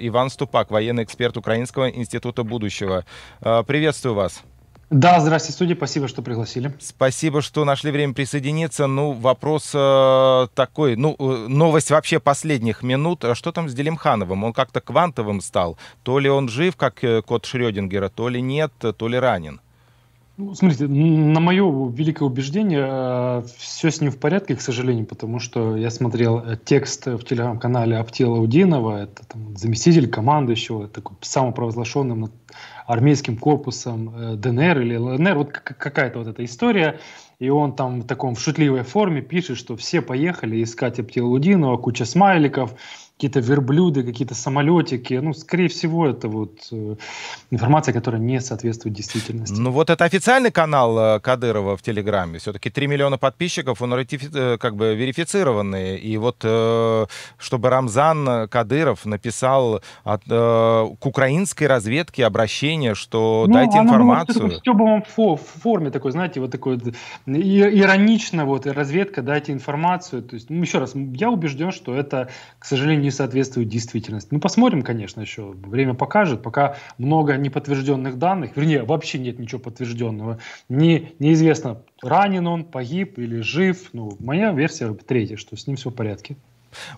Иван Ступак, военный эксперт Украинского института будущего. Э, приветствую вас. Да, здравствуйте, студия, спасибо, что пригласили. Спасибо, что нашли время присоединиться. Ну, вопрос э, такой, ну, э, новость вообще последних минут. Э, что там с Делимхановым? Он как-то квантовым стал. То ли он жив, как э, кот Шрёдингера, то ли нет, э, то ли ранен. Ну, смотрите, на мое великое убеждение, э, все с ним в порядке, к сожалению, потому что я смотрел э, текст в телеграм-канале Аптела Удинова, это там, заместитель командующего, такой самопровозглашенным армейским корпусом э, ДНР или ЛНР, вот какая-то вот эта история, и он там в таком в шутливой форме пишет, что все поехали искать Аптилудинова, куча смайликов, какие-то верблюды, какие-то самолетики. Ну, скорее всего, это вот э, информация, которая не соответствует действительности. Ну, вот это официальный канал э, Кадырова в Телеграме. Все-таки 3 миллиона подписчиков, он как бы верифицированный. И вот чтобы Рамзан Кадыров написал от, к украинской разведке обращение мнение, что ну, дайте информацию. Ну, в стебовом фо форме такой, знаете, вот такой иронично, вот, разведка, дайте информацию. То есть, ну, еще раз, я убежден, что это, к сожалению, не соответствует действительности. Ну, посмотрим, конечно, еще. Время покажет. Пока много неподтвержденных данных, вернее, вообще нет ничего подтвержденного. Не, неизвестно, ранен он, погиб или жив. Ну, моя версия третья, что с ним все в порядке.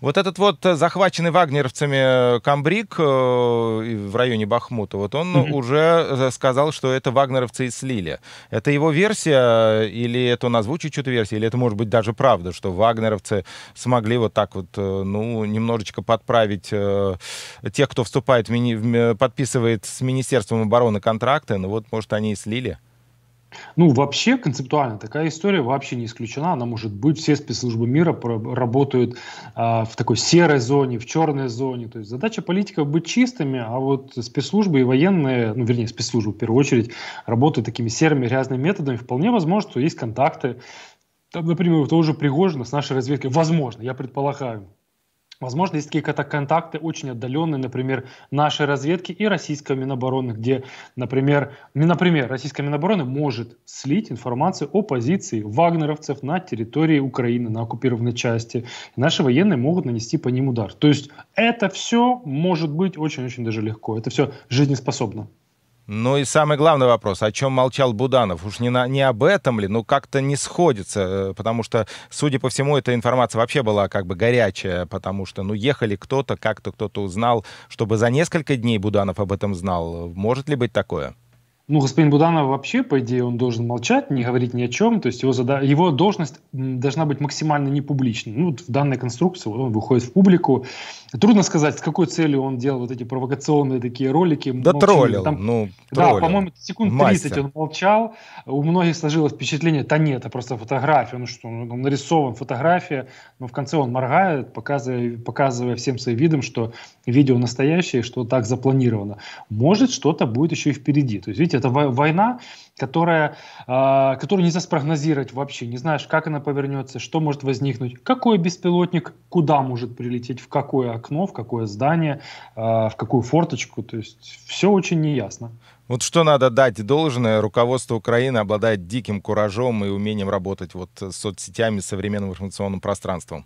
Вот этот вот э, захваченный вагнеровцами э, Камбрик э, в районе Бахмута, вот он mm-hmm. уже сказал, что это вагнеровцы и слили. Это его версия, или это он озвучит что-то версия, или это может быть даже правда, что вагнеровцы смогли вот так вот, ну, немножечко подправить тех, кто вступает, подписывает с Министерством обороны контракты, ну вот, может, они и слили. Ну, вообще, концептуально такая история вообще не исключена. Она может быть. Все спецслужбы мира работают э, в такой серой зоне, в черной зоне. То есть задача политиков быть чистыми, а вот спецслужбы и военные, ну, вернее, спецслужбы в первую очередь, работают такими серыми грязными методами. Вполне возможно, что есть контакты. Там, например, у того же Пригожина с нашей разведкой. Возможно, я предполагаю Возможно, есть какие-то контакты очень отдаленные, например, нашей разведки и российской Минобороны, где, например, например, российская Минобороны может слить информацию о позиции вагнеровцев на территории Украины, на оккупированной части. И наши военные могут нанести по ним удар. То есть это все может быть очень-очень даже легко. Это все жизнеспособно. Ну и самый главный вопрос, о чем молчал Буданов? Уж не, на, не об этом ли? Ну как-то не сходится, э, потому что, судя по всему, эта информация вообще была как бы горячая, потому что, ну, ехали кто-то, как-то кто-то узнал, чтобы за несколько дней Буданов об этом знал. Может ли быть такое? Ну, господин Буданов вообще, по идее, он должен молчать, не говорить ни о чем. То есть его, зада... его должность должна быть максимально непубличной. Ну, вот в данной конструкции вот он выходит в публику. Трудно сказать, с какой целью он делал вот эти провокационные такие ролики. Да Молчу, троллил. Там... Ну, троллил. Да, по-моему, секунд Мастер. он молчал. У многих сложилось впечатление, да нет, это просто фотография. Ну что, он ну, нарисован, фотография. Но в конце он моргает, показывая, показывая всем своим видом, что видео настоящее, что так запланировано. Может, что-то будет еще и впереди. То есть, видите? Смотрите, это война, которая, э, которую нельзя спрогнозировать вообще. Не знаешь, как она повернется, что может возникнуть, какой беспилотник, куда может прилететь, в какое окно, в какое здание, э, в какую форточку. То есть все очень неясно. Вот что надо дать должное, руководство Украины обладает диким куражом и умением работать вот с соцсетями, с современным информационным пространством.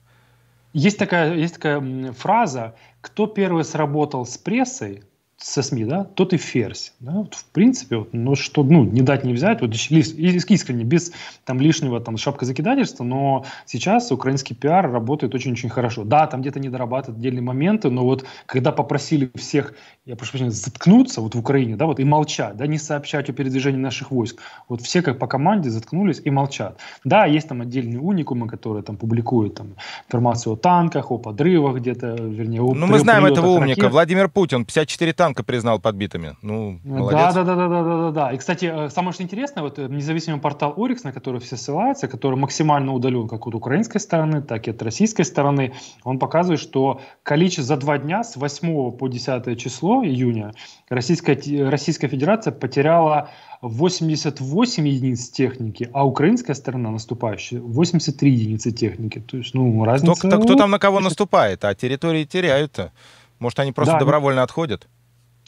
Есть такая, есть такая фраза, кто первый сработал с прессой, со СМИ, да, тот и ферзь. Да? Вот, в принципе, вот, ну, что, ну, не дать не взять, вот, искренне, без там, лишнего там, шапка закидательства, но сейчас украинский пиар работает очень-очень хорошо. Да, там где-то не отдельные моменты, но вот когда попросили всех, я прошу прощения, заткнуться вот в Украине, да, вот и молчать, да, не сообщать о передвижении наших войск, вот все как по команде заткнулись и молчат. Да, есть там отдельные уникумы, которые там публикуют там, информацию о танках, о подрывах где-то, вернее, о Ну, мы знаем этого умника, ракет. Владимир Путин, 54 танка Луценко признал подбитыми. Ну, молодец. Да, да, да, да, да, да, да. И, кстати, э, самое что интересное, вот э, независимый портал Орикс, на который все ссылаются, который максимально удален как от украинской стороны, так и от российской стороны, он показывает, что количество за два дня с 8 по 10 число июня Российская, э, Российская Федерация потеряла 88 единиц техники, а украинская сторона наступающая 83 единицы техники. То есть, ну, разница... Кто, кто, кто ну, там на кого наступает, а территории теряют-то? Может, они просто да, ну добровольно ну... отходят?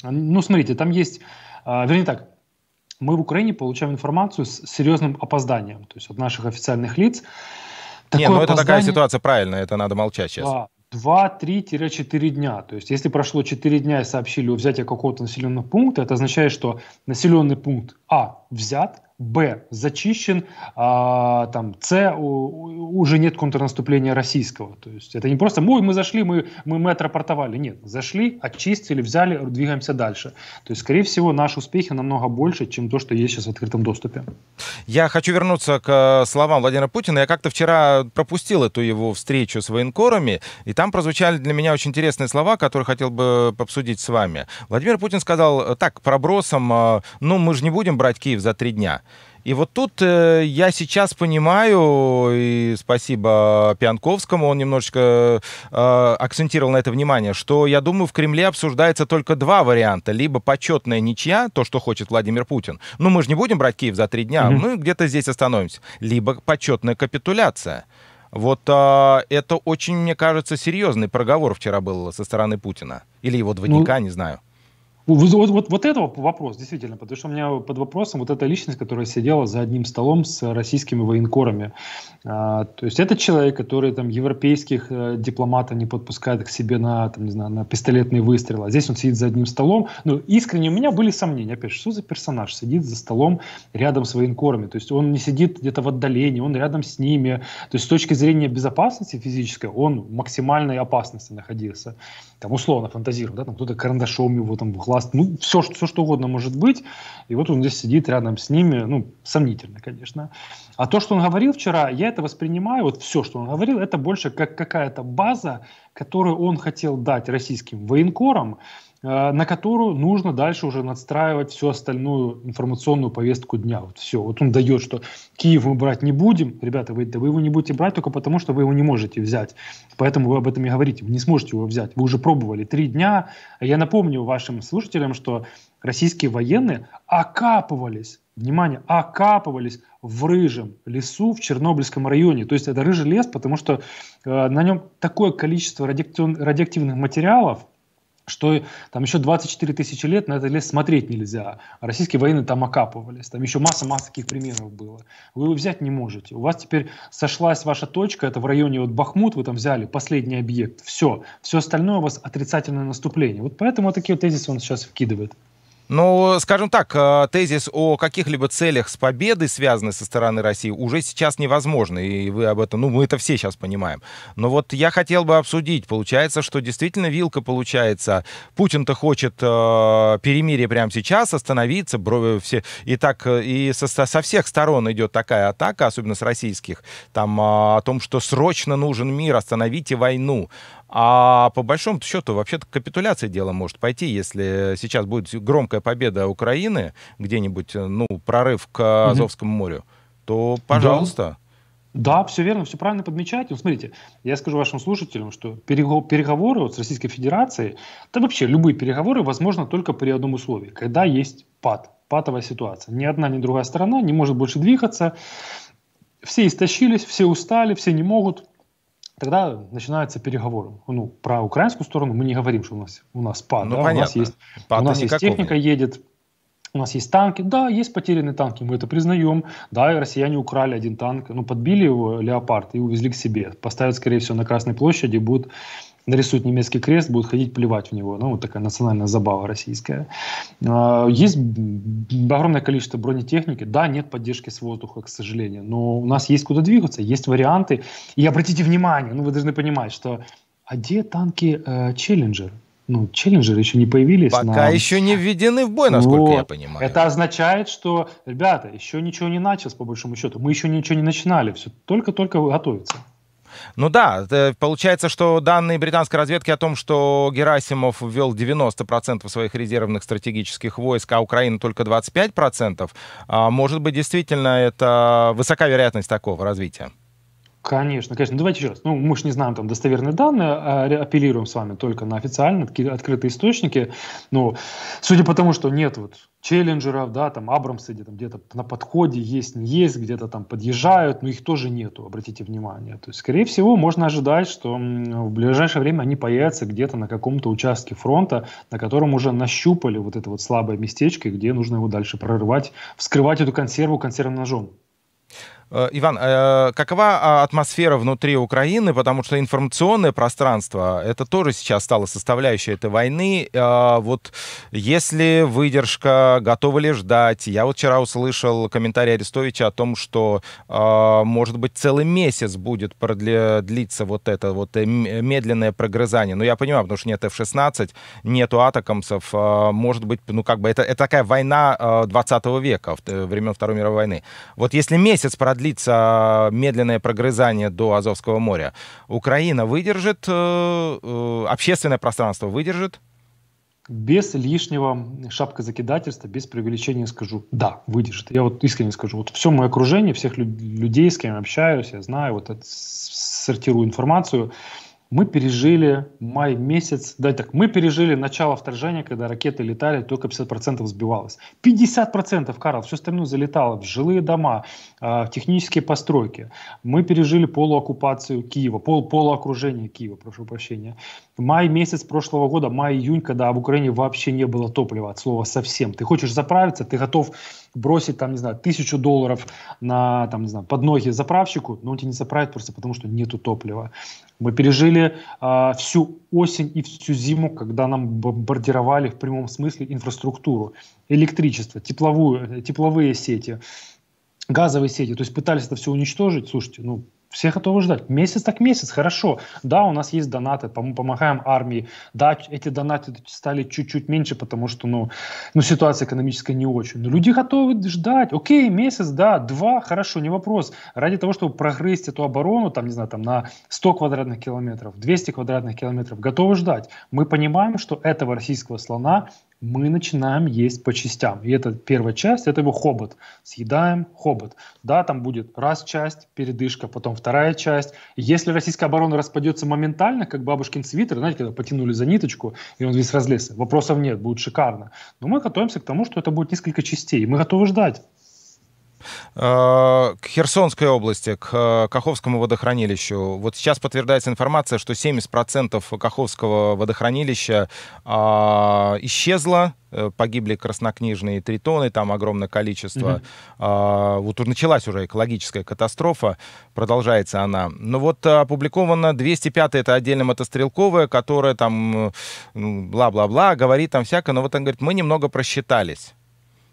Ну, смотрите, там есть, а, вернее так, мы в Украине получаем информацию с серьезным опозданием, то есть от наших официальных лиц. Такое Не, ну это такая ситуация правильная, это надо молчать сейчас. Да. 2-3-4 дня. То есть, если прошло 4 дня и сообщили о взятии какого-то населенного пункта, это означает, что населенный пункт А взят, Б зачищен, а, там С уже нет контрнаступления российского. То есть это не просто мы, мы зашли, мы, мы, мы отрапортовали. Нет, зашли, очистили, взяли, двигаемся дальше. То есть, скорее всего, наши успехи намного больше, чем то, что есть сейчас в открытом доступе. Я хочу вернуться к э, словам Владимира Путина. Я как-то вчера пропустил эту его встречу с военкорами, и там прозвучали для меня очень интересные слова, которые хотел бы э, обсудить с вами. Владимир Путин сказал э, так, пробросом, ну мы же не будем брать Киев Киев за три дня. И вот тут э, я сейчас понимаю, и спасибо Пианковскому, он немножечко э, акцентировал на это внимание, что, я думаю, в Кремле обсуждается только два варианта. Либо почетная ничья, то, что хочет Владимир Путин. Ну, мы же не будем брать Киев за три дня, mm-hmm. мы где-то здесь остановимся. Либо почетная капитуляция. Вот э, это очень, мне кажется, серьезный проговор вчера был со стороны Путина. Или его двойника, ну, не знаю. Вот, вот, вот это вопрос, действительно, потому что у меня под вопросом вот эта личность, которая сидела за одним столом с российскими военкорами. А, то есть это человек, который там европейских э, дипломатов не подпускает к себе на, там, не знаю, на пистолетные выстрелы. А здесь он сидит за одним столом. Ну, искренне у меня были сомнения. Опять же, что за персонаж сидит за столом рядом с военкорами? То есть он не сидит где-то в отдалении, он рядом с ними. То есть с точки зрения безопасности физической он в максимальной опасности находился. Там условно фантазирую, да, там кто-то карандашом его там в глаз пласт, ну, все, все, что угодно может быть. И вот он здесь сидит рядом с ними, ну, сомнительно, конечно. А то, что он говорил вчера, я это воспринимаю, вот все, что он говорил, это больше как какая-то база, которую он хотел дать российским военкорам, Э, на которую нужно дальше уже надстраивать всю остальную информационную повестку дня. Вот все. Вот он дает, что Киев мы брать не будем. Ребята, вы, да вы его не будете брать только потому, что вы его не можете взять. Поэтому вы об этом и говорите. Вы не сможете его взять. Вы уже пробовали три дня. Я напомню вашим слушателям, что российские военные окапывались внимание, окапывались в рыжем лесу в Чернобыльском районе. То есть это рыжий лес, потому что э, на нем такое количество радиоактивных материалов, что там еще 24 тысячи лет на этот лес смотреть нельзя. Российские военные там окапывались. Там еще масса-масса таких примеров было. Вы его взять не можете. У вас теперь сошлась ваша точка, это в районе вот Бахмут, вы там взяли последний объект. Все. Все остальное у вас отрицательное наступление. Вот поэтому вот такие вот тезисы он сейчас вкидывает. Ну, скажем так, э, тезис о каких-либо целях с победой, связанной со стороны России, уже сейчас невозможно, и вы об этом, ну, мы это все сейчас понимаем. Но вот я хотел бы обсудить, получается, что действительно вилка получается. Путин-то хочет э, перемирие прямо сейчас, остановиться, брови все, и так, э, и со, со всех сторон идет такая атака, особенно с российских, там, э, о том, что срочно нужен мир, остановите войну. А по большому счету, вообще-то капитуляция дело может пойти, если сейчас будет громкая победа Украины, где-нибудь, э, ну, прорыв к Азовскому морю, то, пожалуйста. Да, все верно, все правильно подмечаете. Ну, смотрите, я скажу вашим слушателям, что переговоры вот с Российской Федерацией, да вообще любые переговоры возможно только при одном условии, когда есть пад, патовая ситуация. Ни одна, ни другая сторона не может больше двигаться. Все истощились, все устали, все не могут тогда начинаются переговоры. Ну, про украинскую сторону мы не говорим, что у нас, у нас пад, Ну, да? понятно. У нас есть, у нас есть техника нет. едет, у нас есть танки, да, есть потерянные танки, мы это признаем. Да, и россияне украли один танк, ну, подбили его «Леопард» и увезли к себе. Поставят, скорее всего, на Красной площади, будут нарисуют немецкий крест, будут ходить плевать в него. Ну, вот такая национальная забава российская. А, есть огромное количество бронетехники. Да, нет поддержки с воздуха, к сожалению, но у нас есть куда двигаться, есть варианты. И обратите внимание, ну, вы должны понимать, что а где танки э, Челленджер? ну, челленджеры еще не появились. Пока на... еще не введены в бой, насколько вот. я понимаю. Это означает, что, ребята, еще ничего не началось, по большому счету. Мы еще ничего не начинали, все только-только готовится. Ну да, получается, что данные британской разведки о том, что Герасимов ввел 90% своих резервных стратегических войск, а Украина только 25%, а, может быть, действительно это высока вероятность такого развития. Конечно, конечно. Ну, давайте еще раз. Ну, мы же не знаем там достоверные данные, а апеллируем с вами только на официально открытые источники. Но судя по тому, что нет вот челленджеров, да, там Абрамсы где-то где то на подходе есть, не есть, где-то там подъезжают, но их тоже нету, обратите внимание. То есть, скорее всего, можно ожидать, что в ближайшее время они появятся где-то на каком-то участке фронта, на котором уже нащупали вот это вот слабое местечко, где нужно его дальше прорывать, вскрывать эту консерву консервным ножом. Э, Иван, э, какова а, атмосфера внутри Украины? Потому что информационное пространство, это тоже сейчас стало составляющей этой войны. Э, вот если выдержка, готовы ли ждать? Я вот вчера услышал комментарий Арестовича о том, что, может быть, целый месяц будет продли... длиться вот это вот медленное прогрызание. Но я понимаю, потому что нет F-16, нету атакомсов. Может быть, ну как бы, это, это такая война 20 века, времен Второй мировой войны. Вот если месяц продлится, продлится медленное прогрызание до Азовского моря, Украина выдержит, э, э, общественное пространство выдержит? без лишнего шапка закидательства, без преувеличения скажу, да, выдержит. Я вот искренне скажу, вот все мое окружение, всех людей, с кем я общаюсь, я знаю, вот сортирую информацию, мы пережили май месяц, да, так, мы пережили начало вторжения, когда ракеты летали, только 50% сбивалось. 50%, Карл, все остальное залетало в жилые дома, а, в технические постройки. Мы пережили полуоккупацию Киева, пол, полуокружение Киева, прошу прощения. Май месяц прошлого года, май-июнь, когда в Украине вообще не было топлива от слова совсем. Ты хочешь заправиться, ты готов бросить, там, не знаю, тысячу долларов на, там, не знаю, под ноги заправщику, но он тебя не заправит просто потому, что нету топлива. Мы пережили э, всю осень и всю зиму, когда нам бомбардировали в прямом смысле инфраструктуру, электричество, тепловую, тепловые сети, газовые сети. То есть пытались это все уничтожить. Слушайте, ну все готовы ждать. Месяц так месяц, хорошо. Да, у нас есть донаты, мы помогаем армии. Да, эти донаты стали чуть-чуть меньше, потому что, ну, ну, ситуация экономическая не очень. Но люди готовы ждать. Окей, месяц, да, два, хорошо, не вопрос. Ради того, чтобы прогрызть эту оборону, там, не знаю, там на 100 квадратных километров, 200 квадратных километров, готовы ждать. Мы понимаем, что этого российского слона мы начинаем есть по частям. И это первая часть, это его хобот. Съедаем хобот. Да, там будет раз часть, передышка, потом вторая часть. Если российская оборона распадется моментально, как бабушкин свитер, знаете, когда потянули за ниточку, и он весь разлезся, вопросов нет, будет шикарно. Но мы готовимся к тому, что это будет несколько частей. Мы готовы ждать. Э, к Херсонской области, к э, Каховскому водохранилищу. Вот сейчас подтверждается информация, что 70% Каховского водохранилища а, исчезло, э, погибли краснокнижные тритоны, там огромное количество. Mm-hmm. Вот началась уже экологическая катастрофа, продолжается она. Но вот опубликовано 205 это отдельно мотострелковая, которая там бла-бла-бла, говорит там всякое, но вот он говорит, мы немного просчитались.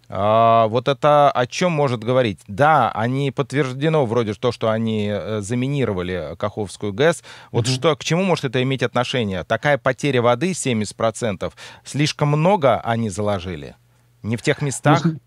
А, вот это о чем может говорить? Да, они подтверждено вроде то, что они э, заминировали Каховскую ГЭС. Вот mm что, к чему может это иметь отношение? Такая потеря воды 70%, слишком много они заложили? Не в тех местах? mm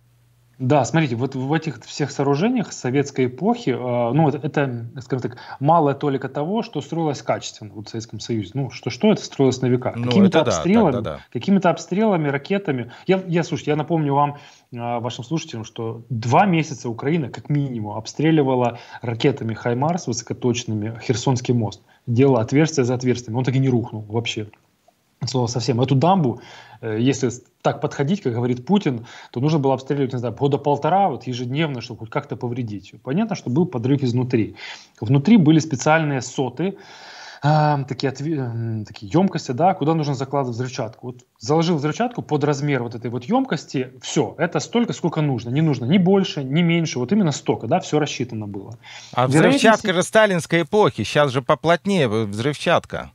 да, смотрите, вот в этих всех сооружениях советской эпохи, э, ну, это, это, скажем так, малая толика того, что строилось качественно вот, в Советском Союзе. Ну, что, что это строилось на века? Ну, какими-то обстрелами, да, да, какими-то обстрелами, ракетами. Я, я, слушайте, я напомню вам, э, вашим слушателям, что два месяца Украина, как минимум, обстреливала ракетами «Хаймарс» высокоточными Херсонский мост. Делала отверстие за отверстием. Он так и не рухнул вообще слово совсем, эту дамбу, э, если так подходить, как говорит Путин, то нужно было обстреливать, не знаю, года полтора вот ежедневно, чтобы хоть как-то повредить. Понятно, что был подрыв изнутри. Внутри были специальные соты, э, такие, отве- э, такие емкости, да, куда нужно закладывать взрывчатку. Вот заложил взрывчатку под размер вот этой вот емкости, все, это столько, сколько нужно. Не нужно ни больше, ни меньше, вот именно столько, да, все рассчитано было. А взрывчатка Вероятность... же сталинской эпохи, сейчас же поплотнее э, взрывчатка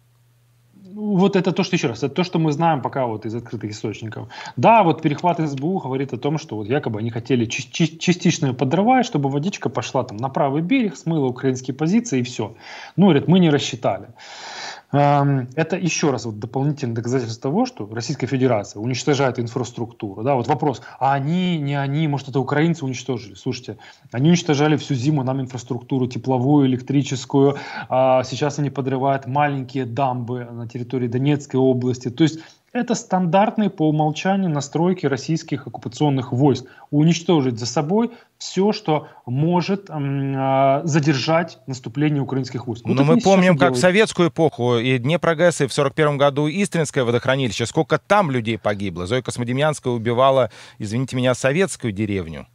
вот это то, что еще раз, это то, что мы знаем пока вот из открытых источников. Да, вот перехват СБУ говорит о том, что вот якобы они хотели чи- чи- частично ее подорвать, чтобы водичка пошла там на правый берег, смыла украинские позиции и все. Ну, говорит, мы не рассчитали. Это еще раз вот дополнительное доказательство того, что Российская Федерация уничтожает инфраструктуру. Да, вот вопрос, а они, не они, может это украинцы уничтожили? Слушайте, они уничтожали всю зиму нам инфраструктуру, тепловую, электрическую. А сейчас они подрывают маленькие дамбы на территории Донецкой области. То есть это стандартные по умолчанию настройки российских оккупационных войск. Уничтожить за собой все, что может э, задержать наступление украинских войск. Вот Но ну, мы помним, как в советскую эпоху и Днепр прогресса и в 41 году Истринское водохранилище. Сколько там людей погибло? Зоя Космодемьянская убивала, извините меня, советскую деревню.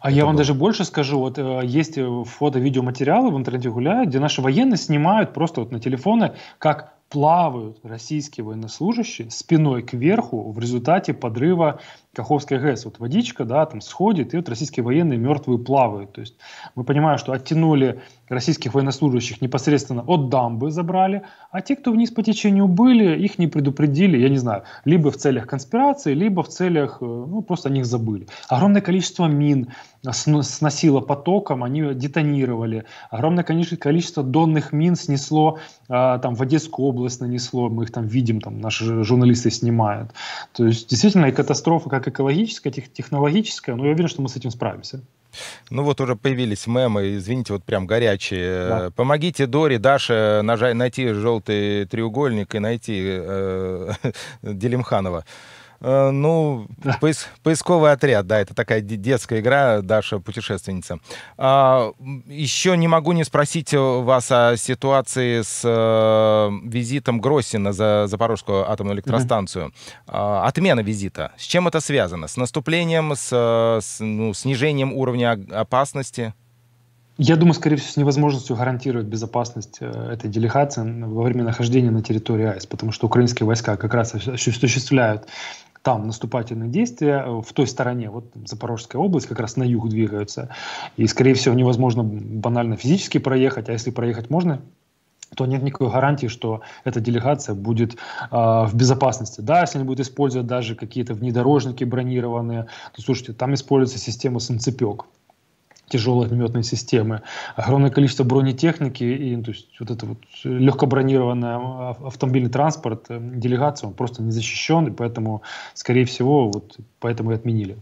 А это я вам было. даже больше скажу, вот э, есть э, фото-видеоматериалы в интернете гуляют, где наши военные снимают просто вот на телефоны, как плавают российские военнослужащие спиной кверху в результате подрыва Каховская ГЭС, вот водичка, да, там сходит, и вот российские военные мертвые плавают. То есть мы понимаем, что оттянули российских военнослужащих непосредственно от дамбы забрали, а те, кто вниз по течению были, их не предупредили, я не знаю, либо в целях конспирации, либо в целях, э, ну, просто о них забыли. Огромное количество мин сносило потоком, они детонировали. Огромное количество донных мин снесло, э, там, в Одесскую область нанесло, мы их там видим, там, наши журналисты снимают. То есть, действительно, и катастрофа, как как экологическое, тех, технологическая, но я уверен, что мы с этим справимся. Ну вот уже появились мемы, извините, вот прям горячие. Да. Помогите Дори, Даше нажать, найти желтый треугольник и найти э, Делимханова. Э, ну, да. поис поисковый отряд, да, это такая детская игра, Даша путешественница. А, еще не могу не спросить вас о ситуации с э, визитом Гроссина за Запорожскую атомную электростанцию. Угу. А, отмена визита. С чем это связано? С наступлением, с, э, с ну, снижением уровня опасности? Я думаю, скорее всего, с невозможностью гарантировать безопасность э, этой делегации во время нахождения на территории АЭС, потому что украинские войска как раз осуществляют там наступательные действия э, в той стороне, вот Запорожская область, как раз на юг двигаются, и, скорее всего, невозможно банально физически проехать, а если проехать можно, то нет никакой гарантии, что эта делегация будет э, в безопасности. Да, если они будут использовать даже какие-то внедорожники бронированные, то слушайте, там используется система санцепек тяжелой огнеметной системы, огромное количество бронетехники и ну, то есть, вот это вот легко бронированный автомобильный транспорт, э, делегация, он просто не защищен, и поэтому, скорее всего, вот поэтому и отменили.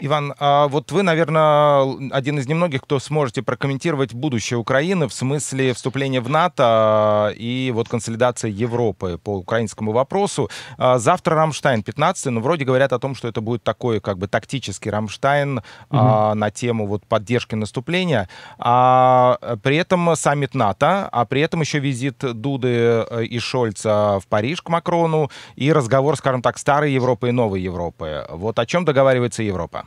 Иван, а вот вы, наверное, один из немногих, кто сможете прокомментировать будущее Украины в смысле вступления в НАТО а, и вот консолидации Европы по украинскому вопросу. А, завтра Рамштайн 15, но вроде говорят о том, что это будет такой как бы тактический Рамштайн угу. а, на тему вот поддержки наступления, а при этом саммит НАТО, а при этом еще визит Дуды э, и Шольца в Париж к Макрону и разговор, скажем так, старой Европы и новой Европы. Вот о чем договаривается и Европа?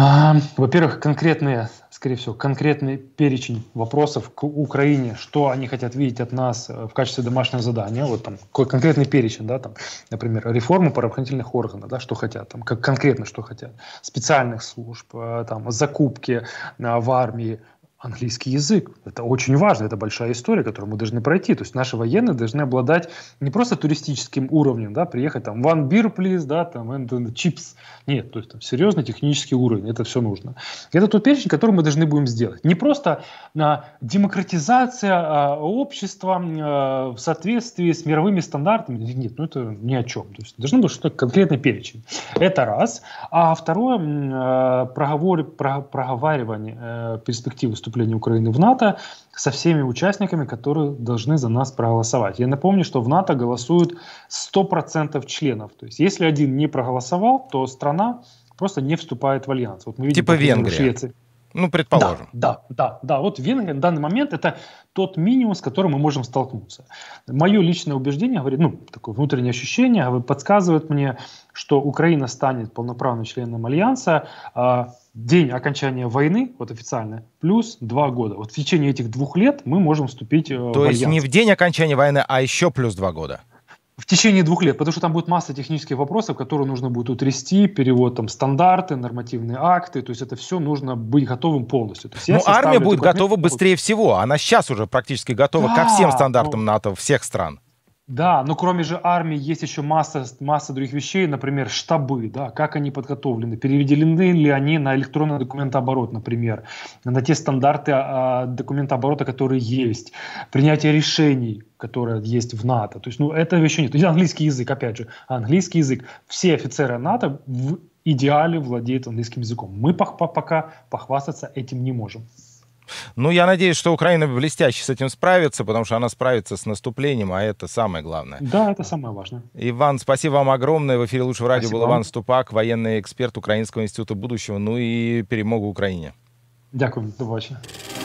А, во-первых, конкретные, скорее всего, конкретный перечень вопросов к Украине, что они хотят видеть от нас э, в качестве домашнего задания, вот там конкретный перечень, да, там, например, реформы правоохранительных органов, да, что хотят, там, как конкретно что хотят, специальных служб, э, там, закупки э, в армии, английский язык. Это очень важно, это большая история, которую мы должны пройти. То есть наши военные должны обладать не просто туристическим уровнем, да, приехать там one beer, please, да, там and, and chips. Нет, то есть там серьезный технический уровень, это все нужно. Это тот перечень, который мы должны будем сделать. Не просто а, демократизация а, общества а, в соответствии с мировыми стандартами, нет, ну это ни о чем. То есть должно быть что-то конкретный перечень. Это раз. А второе, а, проговор, про, проговаривание а, перспективы вступления Украины в НАТО со всеми участниками, которые должны за нас проголосовать. Я напомню, что в НАТО голосуют 100% членов. То есть если один не проголосовал, то страна просто не вступает в альянс. Вот мы видим, типа Венгрия. Швеции. Ну, предположим. Да, да, да, да. Вот Венгрия на данный момент это тот минимум, с которым мы можем столкнуться. Мое личное убеждение, говорит, ну, такое внутреннее ощущение а подсказывает мне, что Украина станет полноправным членом Альянса а день окончания войны, вот официально, плюс два года. Вот в течение этих двух лет мы можем вступить То э, в То есть не в день окончания войны, а еще плюс два года? В течение двух лет, потому что там будет масса технических вопросов, которые нужно будет утрясти, перевод там стандарты, нормативные акты, то есть это все нужно быть готовым полностью. Ну, армия будет готова быстрее всего, она сейчас уже практически готова да, ко всем стандартам ну, НАТО всех стран. Да, но кроме же армии есть еще масса, масса других вещей, например, штабы, да, как они подготовлены, переведены ли они на электронный документооборот, например, на те стандарты э, документооборота, которые есть, принятие решений, которые есть в НАТО. То есть, ну, этого еще нет. И ну, Английский язык, опять же, английский язык. Все офицеры НАТО в идеале владеют английским языком. Мы пока похвастаться этим не можем. Ну, я надеюсь, что Украина блестяще с этим справится, потому что она справится с наступлением, а это самое главное. Да, это самое важное. Иван, спасибо вам огромное. В эфире «Лучшего радио» был Иван Ступак, военный эксперт Украинского института будущего. Ну и перемогу Украине. Дякую, до побачення.